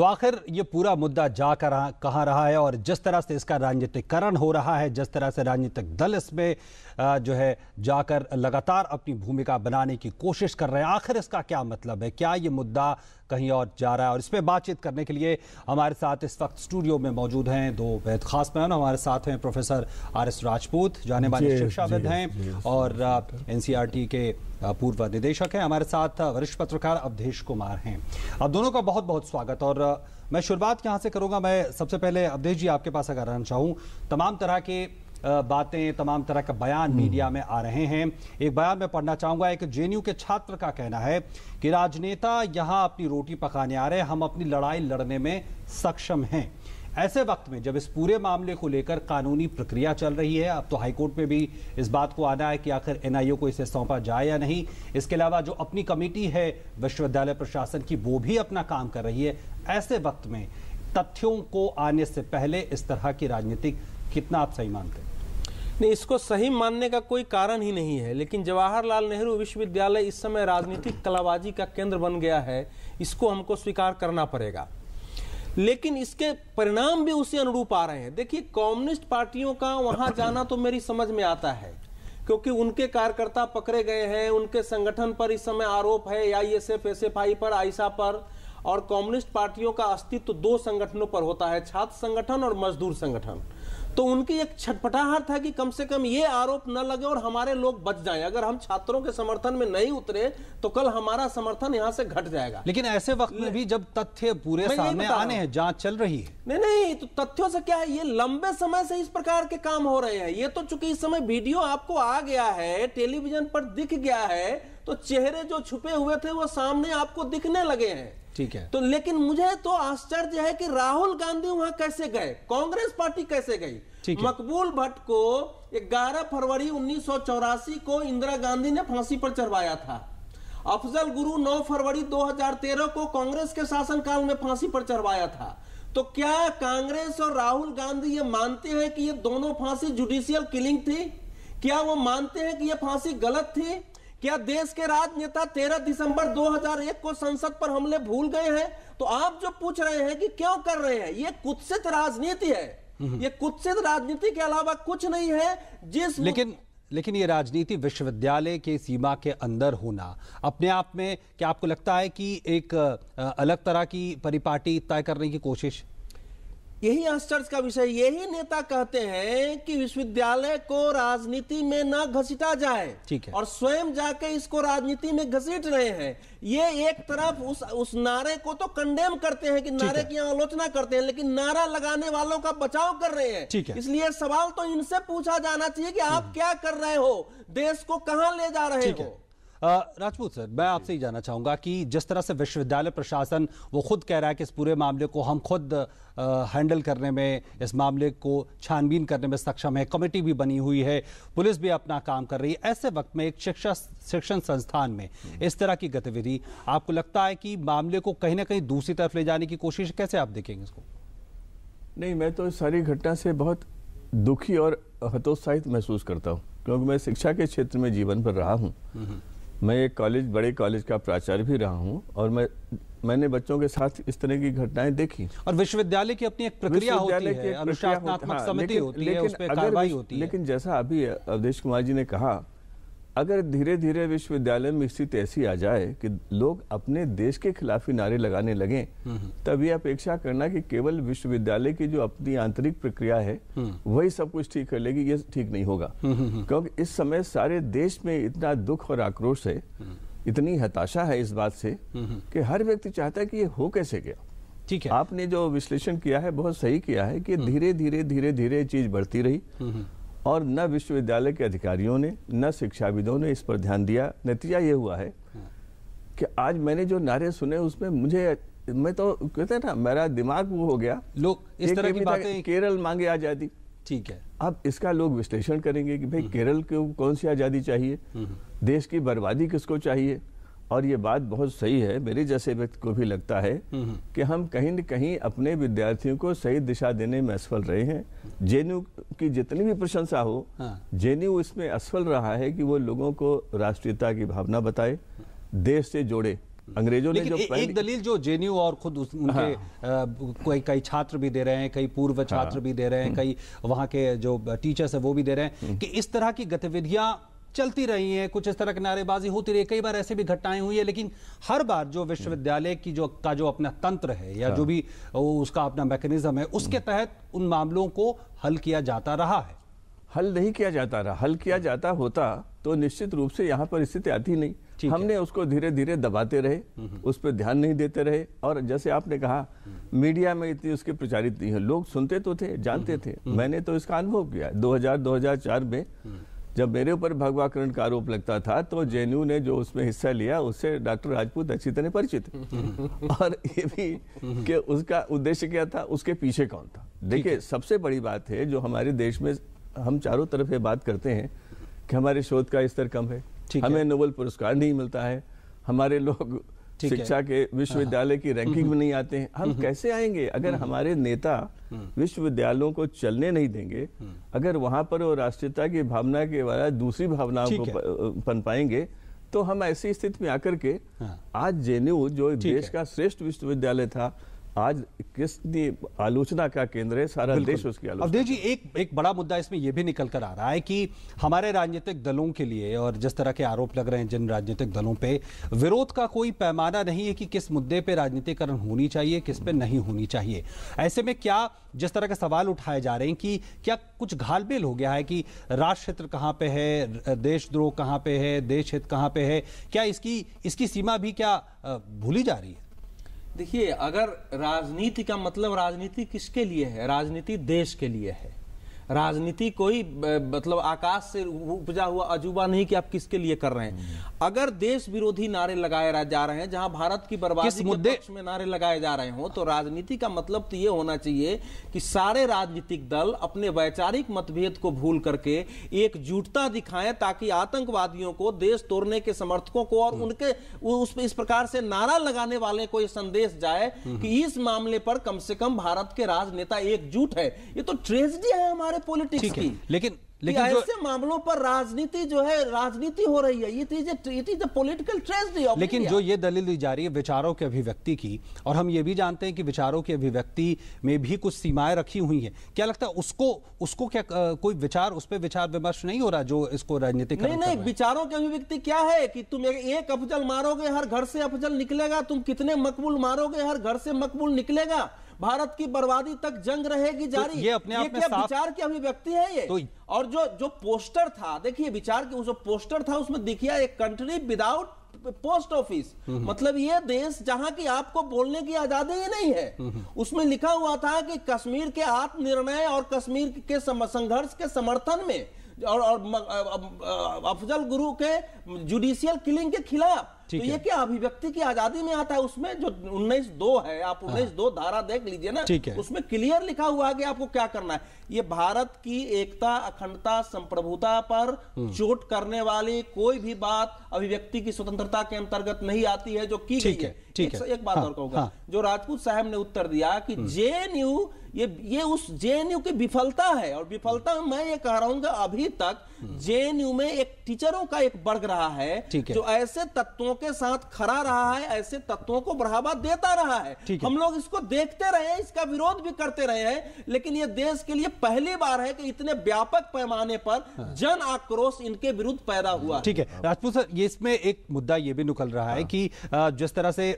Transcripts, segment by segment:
तो आखिर ये पूरा मुद्दा जा कर कहाँ रहा है और जिस तरह से इसका राजनीतिकरण हो रहा है जिस तरह से राजनीतिक दल इसमें जो है जाकर लगातार अपनी भूमिका बनाने की कोशिश कर रहे हैं आखिर इसका क्या मतलब है क्या ये मुद्दा कहीं और जा रहा है और इस पर बातचीत करने के लिए हमारे साथ इस वक्त स्टूडियो में मौजूद हैं दो बेहद खास मेहमान हमारे साथ हैं प्रोफेसर आर एस राजपूत जाने माने शिक्षाविद हैं और एनसीईआरटी के पूर्व निदेशक हैं हमारे साथ वरिष्ठ पत्रकार अवधेश कुमार हैं अब दोनों का बहुत बहुत स्वागत और मैं शुरुआत यहाँ से करूँगा मैं सबसे पहले अवधेश जी आपके पास अगर रहना चाहूँ तमाम तरह के बातें तमाम तरह के बयान हम्म। मीडिया में आ रहे हैं एक बयान में पढ़ना चाहूंगा एक जे के छात्र का कहना है कि राजनेता यहाँ अपनी रोटी पकाने आ रहे हम अपनी लड़ाई लड़ने में सक्षम हैं ऐसे वक्त में जब इस पूरे मामले को लेकर कानूनी प्रक्रिया चल रही है अब तो हाईकोर्ट में भी इस बात को आना है कि आखिर एनआईओ को इसे सौंपा जाए या नहीं इसके अलावा जो अपनी कमेटी है विश्वविद्यालय प्रशासन की वो भी अपना काम कर रही है ऐसे वक्त में तथ्यों को आने से पहले इस तरह की राजनीतिक कितना आप सही मानते हैं नहीं इसको सही मानने का कोई कारण ही नहीं है लेकिन जवाहरलाल नेहरू विश्वविद्यालय इस समय राजनीतिक कलाबाजी का केंद्र बन गया है इसको हमको स्वीकार करना पड़ेगा लेकिन इसके परिणाम भी उसी अनुरूप आ रहे हैं देखिए कम्युनिस्ट पार्टियों का वहां जाना तो मेरी समझ में आता है क्योंकि उनके कार्यकर्ता पकड़े गए हैं उनके संगठन पर इस समय आरोप है I S S F I पर आइसा पर और कम्युनिस्ट पार्टियों का अस्तित्व दो संगठनों पर होता है छात्र संगठन और मजदूर संगठन तो उनकी एक छटपटाहट था कि कम से कम ये आरोप न लगे और हमारे लोग बच जाएं अगर हम छात्रों के समर्थन में नहीं उतरे तो कल हमारा समर्थन यहाँ से घट जाएगा लेकिन ऐसे वक्त में भी जब तथ्य पूरे सामने आने हैं जांच चल रही है नहीं नहीं तो तथ्यों से क्या है ये लंबे समय से इस प्रकार के काम हो रहे हैं ये तो चूंकि इस समय वीडियो आपको आ गया है टेलीविजन पर दिख गया है तो चेहरे जो छुपे हुए थे वो सामने आपको दिखने लगे हैं ठीक है तो लेकिन मुझे तो आश्चर्य है कि राहुल गांधी वहां कैसे गए कांग्रेस पार्टी कैसे गई मकबूल भट्ट को 11 फरवरी उन्नीस को इंदिरा गांधी ने फांसी पर चढ़वाया था अफजल गुरु 9 फरवरी 2013 को कांग्रेस के शासनकाल में फांसी पर चढ़वाया था तो क्या कांग्रेस और राहुल गांधी ये मानते हैं कि ये दोनों फांसी जुडिशियल किलिंग थी क्या वो मानते हैं कि ये फांसी गलत थी क्या देश के राजनेता 13 दिसंबर 2001 को संसद पर हमले भूल गए हैं तो आप जो पूछ रहे हैं कि क्यों कर रहे हैं ये कुत्सित राजनीति है हम्म, हम्म। ये कुत्सित राजनीति के अलावा कुछ नहीं है जिस लेकिन लेकिन ये राजनीति विश्वविद्यालय के सीमा के अंदर होना अपने आप में क्या आपको लगता है कि एक अलग तरह की परिपाटी तय करने की कोशिश यही आश्चर्य का विषय यही नेता कहते हैं कि विश्वविद्यालय को राजनीति में ना घसीटा जाए ठीक है और स्वयं जाके इसको राजनीति में घसीट रहे हैं ये एक तरफ उस उस नारे को तो कंडेम करते हैं कि नारे की आलोचना करते हैं लेकिन नारा लगाने वालों का बचाव कर रहे हैं ठीक है इसलिए सवाल तो इनसे पूछा जाना चाहिए कि आप हम्म। क्या कर रहे हो देश को कहाँ ले जा रहे हो राजपूत सर मैं आपसे ही जानना चाहूँगा कि जिस तरह से विश्वविद्यालय प्रशासन वो खुद कह रहा है कि इस पूरे मामले को हम खुद हैंडल करने में इस मामले को छानबीन करने में सक्षम है कमेटी भी बनी हुई है पुलिस भी अपना काम कर रही है ऐसे वक्त में एक शिक्षा शिक्षण संस्थान में इस तरह की गतिविधि आपको लगता है कि मामले को कहीं ना कहीं दूसरी तरफ ले जाने की कोशिश कैसे आप देखेंगे इसको नहीं मैं तो सारी घटना से बहुत दुखी और हतोत्साहित महसूस करता हूँ क्योंकि मैं शिक्षा के क्षेत्र में जीवन पर रहा हूँ हम्म। मैं एक कॉलेज बड़े कॉलेज का प्राचार्य भी रहा हूँ और मैं मैंने बच्चों के साथ इस तरह की घटनाएं देखी और विश्वविद्यालय की अपनी एक प्रक्रिया होती है अनुशासनात्मक हाँ, समिति होती है लेकिन, लेकिन, लेकिन जैसा अभी अवधेश कुमार जी ने कहा अगर धीरे धीरे विश्वविद्यालय में स्थिति ऐसी आ जाए कि लोग अपने देश के खिलाफ ही नारे लगाने लगे तब ये अपेक्षा करना कि केवल विश्वविद्यालय की जो अपनी आंतरिक प्रक्रिया है हम्म। वही सब कुछ ठीक कर लेगी ये ठीक नहीं होगा हम्म, हम्म, क्योंकि इस समय सारे देश में इतना दुख और आक्रोश है इतनी हताशा है इस बात से कि हर व्यक्ति चाहता है कि ये हो कैसे गया ठीक है आपने जो विश्लेषण किया है बहुत सही किया है कि धीरे धीरे धीरे धीरे चीज बढ़ती रही और न विश्वविद्यालय के अधिकारियों ने न शिक्षाविदों ने इस पर ध्यान दिया नतीजा ये हुआ है कि आज मैंने जो नारे सुने उसमें मुझे मैं तो कहते हैं ना मेरा दिमाग वो हो गया लोग इस तरह की बातें केरल मांगे आज़ादी ठीक है अब इसका लोग विश्लेषण करेंगे कि भाई हम्म। केरल को कौन सी आज़ादी चाहिए हम्म। देश की बर्बादी किसको चाहिए और ये बात बहुत सही है मेरे जैसे व्यक्ति को भी लगता है हम्म, हम्म। कि हम कहीं न कहीं अपने विद्यार्थियों को सही दिशा देने में असफल रहे हैं जेएनयू की जितनी भी प्रशंसा हो हाँ। जेएनयू इसमें असफल रहा है कि वो लोगों को राष्ट्रीयता की भावना बताए देश से जोड़े अंग्रेजों ने जो ए, एक दलील जो जेएनयू और खुद उस, उनके हाँ। कोई कई छात्र भी दे रहे हैं कई पूर्व हाँ। छात्र हाँ। भी दे रहे हैं हम्म। कई वहाँ के जो टीचर्स है वो भी दे रहे हैं कि इस तरह की गतिविधियां चलती रही हैं कुछ इस तरह की नारेबाजी होती रही कई बार ऐसे भी घटनाएं हुई है लेकिन हर बार जो विश्वविद्यालय की जो का जो अपना तंत्र है या हाँ। जो भी उसका अपना मैकेनिज्म है उसके हम्म। तहत उन मामलों को हल किया जाता रहा है हल नहीं किया जाता रहा हल किया जाता होता तो निश्चित रूप से यहाँ पर स्थिति आती नहीं हमने उसको धीरे धीरे दबाते रहे हम्म, हम्म। उस पर ध्यान नहीं देते रहे और जैसे आपने कहा मीडिया में इतनी उसके प्रचारित नहीं है लोग सुनते तो थे जानते थे मैंने तो इसका अनुभव किया 2000 2004 में जब मेरे ऊपर भगवाकरण का आरोप लगता था तो जे ने जो उसमें हिस्सा लिया उससे डॉक्टर राजपूत अच्छी तरह परिचित और ये भी कि उसका उद्देश्य क्या था उसके पीछे कौन था देखिए सबसे बड़ी बात है जो हमारे देश में हम चारों तरफ ये बात करते हैं कि हमारे शोध का स्तर कम है हमें नोबल पुरस्कार नहीं मिलता है हमारे लोग शिक्षा के हाँ, हाँ। विश्वविद्यालय की रैंकिंग में नहीं आते हैं हम हम्म, हम्म। कैसे आएंगे अगर हम्म, हमारे नेता विश्वविद्यालयों को चलने नहीं देंगे अगर वहां पर वो राष्ट्रीयता की भावना के द्वारा दूसरी भावनाओं को पन पाएंगे तो हम ऐसी स्थिति में आकर के हाँ। आज जेएनयू जो देश का श्रेष्ठ विश्वविद्यालय था आज किस आलोचना का केंद्र है सारा देश उसकी आलोचना अवधेश जी एक एक बड़ा मुद्दा इसमें यह भी निकल कर आ रहा है कि हमारे राजनीतिक दलों के लिए और जिस तरह के आरोप लग रहे हैं जिन राजनीतिक दलों पे विरोध का कोई पैमाना नहीं है कि किस मुद्दे पे राजनीतिकरण होनी चाहिए किस पे नहीं होनी चाहिए ऐसे में क्या जिस तरह के सवाल उठाए जा रहे हैं कि क्या कुछ घालबेल हो गया है कि राष्ट्र क्षेत्र कहाँ पे है देशद्रोह कहाँ पे है देश हित कहाँ पे है क्या इसकी इसकी सीमा भी क्या भूली जा रही है देखिए अगर राजनीति का मतलब राजनीति किसके लिए है राजनीति देश के लिए है राजनीति कोई मतलब आकाश से उपजा हुआ अजूबा नहीं कि आप किसके लिए कर रहे हैं अगर देश विरोधी नारे लगाए जा रहे हैं जहां भारत की बर्बादी मुद्दे में नारे लगाए जा रहे हो तो राजनीति का मतलब तो ये होना चाहिए कि सारे राजनीतिक दल अपने वैचारिक मतभेद को भूल करके एकजुटता दिखाएं ताकि आतंकवादियों को देश तोड़ने के समर्थकों को और उनके उस इस प्रकार से नारा लगाने वाले को यह संदेश जाए कि इस मामले पर कम से कम भारत के राजनेता एकजुट है ये तो ट्रेजिडी है हमारे है पॉलिटिक्स की लेकिन लेकिन ऐसे मामलों पर राजनीति जो है राजनीति हो रही है it is it is the political tragedy लेकिन जो ये दलील दी जा रही है विचारों के अभिव्यक्ति की और हम ये भी जानते हैं कि विचारों के अभिव्यक्ति में भी कुछ सीमाएं रखी हुई हैं क्या लगता है उसको उसको क्या कोई विचार उस पर विचार विमर्श नहीं हो रहा जो इसको राजनीतिक नहीं नहीं विचारों की अभिव्यक्ति क्या है कि तुम एक अफजल मारोगे हर घर से अफजल निकलेगा तुम कितने मकबूल मारोगे हर घर से मकबूल निकलेगा भारत की बर्बादी तक जंग रहेगी तो जारी तो ये अपने आप में विचार की अभिव्यक्ति है ये तो और जो जो पोस्टर था देखिए विचार की जो पोस्टर था उसमें दिखिया एक country without post office hmm hmm. मतलब ये देश जहां की आपको बोलने की आजादी ही नहीं है हम्म उसमें लिखा हुआ था कि कश्मीर के आत्मनिर्णय और कश्मीर के संघर्ष के समर्थन में और, और अफजल गुरु के जुडिशियल किलिंग के खिलाफ तो ये क्या अभिव्यक्ति की आजादी में आता है उसमें जो उन्नीस दो है आप हाँ। उन्नीस दो धारा देख लीजिए ना ठीक है उसमें क्लियर लिखा हुआ है कि आपको क्या करना है ये भारत की एकता अखंडता संप्रभुता पर हम्म। चोट करने वाली कोई भी बात अभिव्यक्ति की स्वतंत्रता के अंतर्गत नहीं आती है जो की ठीक है ठीक है एक बात हाँ, और कहूंगा हाँ। जो राजपूत साहब ने उत्तर दिया कि हम्म। जेएनयू ये ये उस जे की विफलता है और विफलता हम्म। मैं ये कह रहा हूँ अभी तक जेएनयू में एक टीचरों का एक वर्ग रहा है जो ऐसे तत्वों के साथ खड़ा रहा है ऐसे तत्वों को बढ़ावा देता रहा है हम लोग इसको देखते रहे इसका विरोध भी करते रहे हैं लेकिन ये देश के लिए पहली बार है कि इतने व्यापक पैमाने पर हाँ। जन आक्रोश इनके विरुद्ध पैदा हुआ ठीक है राजपूत सर ये इसमें एक मुद्दा ये भी निकल रहा है हाँ। कि जिस तरह से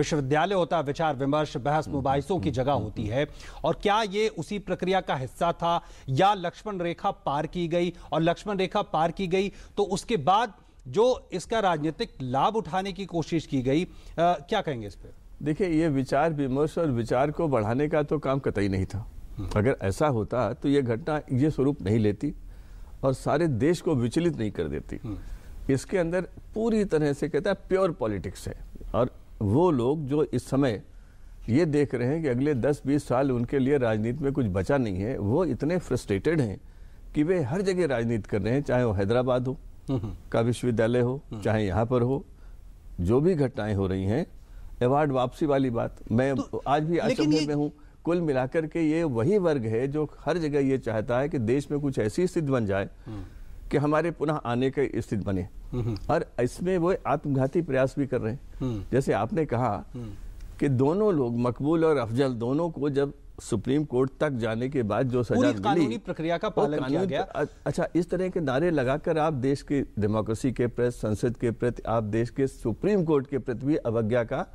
विश्वविद्यालय होता विचार विमर्श बहस हम्म, मुबाइसों हम्म, की जगह हम्म, होती है और क्या ये उसी प्रक्रिया का हिस्सा था या लक्ष्मण रेखा पार की गई और लक्ष्मण रेखा पार की गई तो उसके बाद जो इसका राजनीतिक लाभ उठाने की कोशिश की गई आ, क्या कहेंगे इस पर देखिए ये विचार विमर्श और विचार को बढ़ाने का तो काम कतई नहीं था हम्म। अगर ऐसा होता तो ये घटना ये स्वरूप नहीं लेती और सारे देश को विचलित नहीं कर देती हम्म। इसके अंदर पूरी तरह से कहता है प्योर पॉलिटिक्स है और वो लोग जो इस समय ये देख रहे हैं कि अगले 10-20 साल उनके लिए राजनीति में कुछ बचा नहीं है वो इतने फ्रस्ट्रेटेड हैं कि वे हर जगह राजनीति कर रहे हैं चाहे वो हैदराबाद हो का विश्वविद्यालय हो हम्म। चाहे यहाँ पर हो जो भी घटनाएं हो रही हैं अवार्ड वापसी वाली बात मैं तो, आज भी अचंभे में हूँ कुल मिलाकर के ये वही वर्ग है जो हर जगह ये चाहता है कि देश में कुछ ऐसी स्थिति बन जाए हम्म। कि हमारे पुनः आने की स्थिति बने हम्म। और इसमें वो आत्मघाती प्रयास भी कर रहे हैं जैसे आपने कहा कि दोनों लोग मकबूल और अफजल दोनों को जब सुप्रीम कोर्ट तक जाने के बाद जो सजा मिली प्रक्रिया का पालन किया गया अच्छा इस तरह के नारे लगाकर आप देश के डेमोक्रेसी के प्रति संसद के प्रति आप देश के सुप्रीम कोर्ट के प्रति भी अवज्ञा का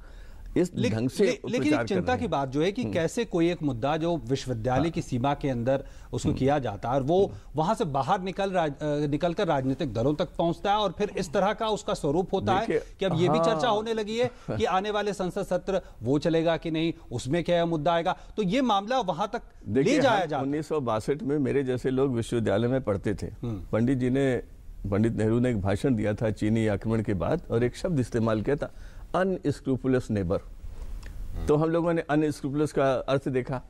इस ढंग से ले, लेकिन एक चिंता की बात जो है कि हम्म। कैसे कोई एक मुद्दा जो विश्वविद्यालय हाँ। की सीमा के अंदर उसको हम्म। किया जाता है और वो हम्म। वहां से बाहर निकल निकलकर राजनीतिक दलों तक पहुंचता है और फिर इस तरह का उसका स्वरूप होता है कि अब ये भी हाँ। चर्चा होने लगी है कि आने वाले संसद सत्र वो चलेगा कि नहीं उसमें क्या मुद्दा आएगा तो ये मामला वहां तक ले जाया जाए उन्नीस में मेरे जैसे लोग विश्वविद्यालय में पढ़ते थे पंडित जी ने पंडित नेहरू ने एक भाषण दिया था चीनी आक्रमण के बाद और एक शब्द इस्तेमाल किया था अनस्क्रूपुलस नेबर तो हम लोगों ने अनस्क्रूपुलस का अर्थ देखा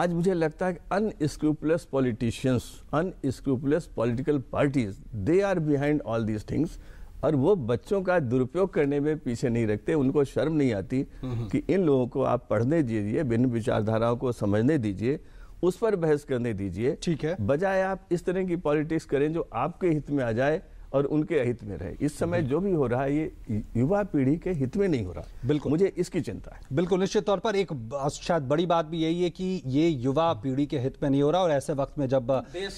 आज मुझे लगता है कि unscrupulous politicians unscrupulous political parties they are behind all these things और वो बच्चों का दुरुपयोग करने में पीछे नहीं रखते उनको शर्म नहीं आती कि इन लोगों को आप पढ़ने दीजिए भिन्न विचारधाराओं को समझने दीजिए उस पर बहस करने दीजिए ठीक है बजाय आप इस तरह की पॉलिटिक्स करें जो आपके हित में आ जाए और उनके हित में रहे इस समय हम्म। जो भी हो रहा है ये युवा पीढ़ी के हित में नहीं हो रहा बिल्कुल मुझे इसकी चिंता है बिल्कुल निश्चित तौर पर एक शायद बड़ी बात भी यही है कि ये युवा पीढ़ी के हित में नहीं हो रहा और ऐसे वक्त में जब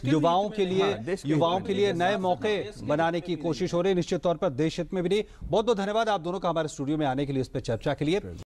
युवाओं के लिए हाँ, युवाओं के लिए नए मौके बनाने की कोशिश हो रही है निश्चित तौर पर देश हित में भी नहीं बहुत बहुत धन्यवाद आप दोनों का हमारे स्टूडियो में आने के लिए इस पर चर्चा के लिए